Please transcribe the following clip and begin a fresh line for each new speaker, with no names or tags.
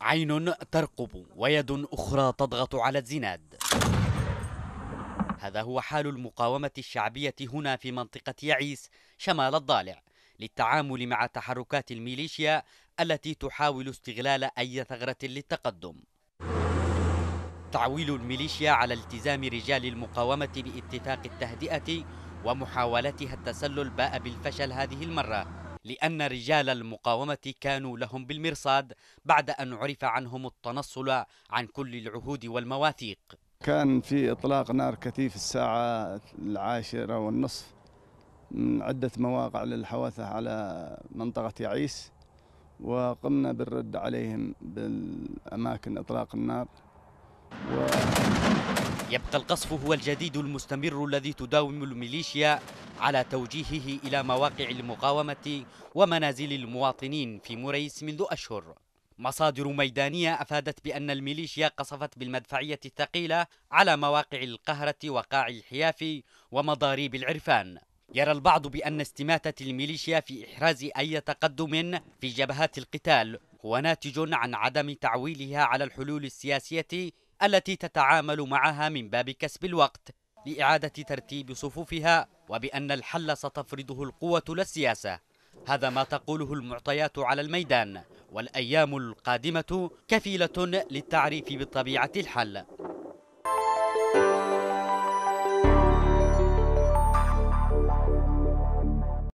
عين ترقب ويد أخرى تضغط على الزناد هذا هو حال المقاومة الشعبية هنا في منطقة يعيس شمال الضالع للتعامل مع تحركات الميليشيا التي تحاول استغلال أي ثغرة للتقدم تعويل الميليشيا على التزام رجال المقاومة باتفاق التهدئة ومحاولتها التسلل باء بالفشل هذه المرة لأن رجال المقاومة كانوا لهم بالمرصاد بعد أن عرف عنهم التنصل عن كل العهود والمواثيق
كان في إطلاق نار كثيف الساعة العاشرة والنصف من عدة مواقع للحواثة على منطقة يعيس وقمنا بالرد عليهم بالأماكن إطلاق النار و...
يبقى القصف هو الجديد المستمر الذي تداوم الميليشيا على توجيهه إلى مواقع المقاومة ومنازل المواطنين في موريس منذ أشهر مصادر ميدانية أفادت بأن الميليشيا قصفت بالمدفعية الثقيلة على مواقع القهرة وقاع الحياف ومضاريب العرفان يرى البعض بأن استماتة الميليشيا في إحراز أي تقدم في جبهات القتال هو ناتج عن عدم تعويلها على الحلول السياسية التي تتعامل معها من باب كسب الوقت لإعادة ترتيب صفوفها وبأن الحل ستفرضه القوة لا السياسة هذا ما تقوله المعطيات على الميدان والأيام القادمة كفيلة للتعريف بطبيعة الحل